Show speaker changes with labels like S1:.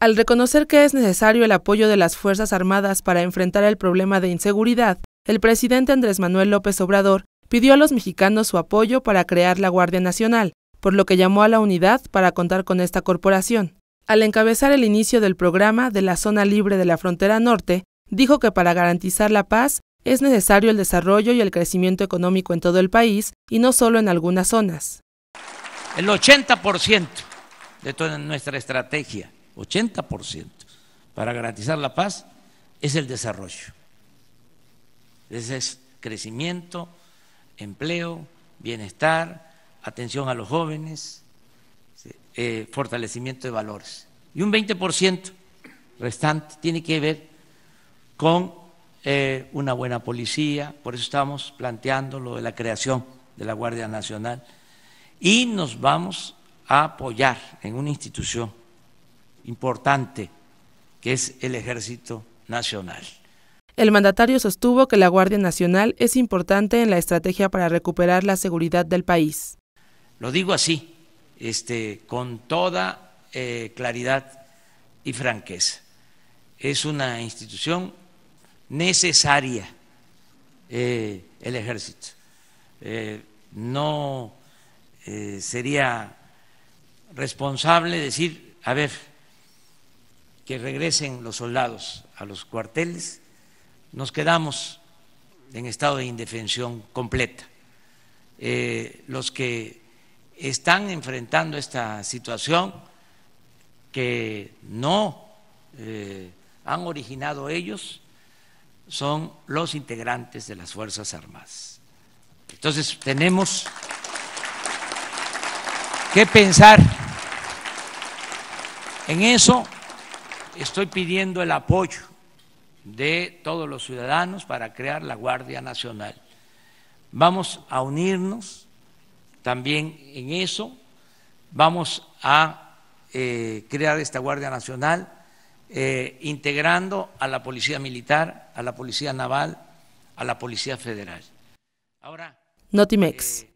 S1: Al reconocer que es necesario el apoyo de las Fuerzas Armadas para enfrentar el problema de inseguridad, el presidente Andrés Manuel López Obrador pidió a los mexicanos su apoyo para crear la Guardia Nacional, por lo que llamó a la unidad para contar con esta corporación. Al encabezar el inicio del programa de la Zona Libre de la Frontera Norte, dijo que para garantizar la paz es necesario el desarrollo y el crecimiento económico en todo el país y no solo en algunas zonas.
S2: El 80% de toda nuestra estrategia 80% para garantizar la paz es el desarrollo. Ese es crecimiento, empleo, bienestar, atención a los jóvenes, eh, fortalecimiento de valores. Y un 20% restante tiene que ver con eh, una buena policía, por eso estamos planteando lo de la creación de la Guardia Nacional. Y nos vamos a apoyar en una institución importante que es el Ejército Nacional.
S1: El mandatario sostuvo que la Guardia Nacional es importante en la estrategia para recuperar la seguridad del país.
S2: Lo digo así, este, con toda eh, claridad y franqueza. Es una institución necesaria eh, el ejército. Eh, no sería responsable decir, a ver, que regresen los soldados a los cuarteles, nos quedamos en estado de indefensión completa. Eh, los que están enfrentando esta situación que no eh, han originado ellos son los integrantes de las Fuerzas Armadas. Entonces tenemos que pensar en eso estoy pidiendo el apoyo de todos los ciudadanos para crear la Guardia Nacional. Vamos a unirnos también en eso, vamos a eh, crear esta Guardia Nacional eh, integrando a la Policía Militar, a la Policía Naval, a la Policía Federal.
S1: Ahora. Notimex. Eh,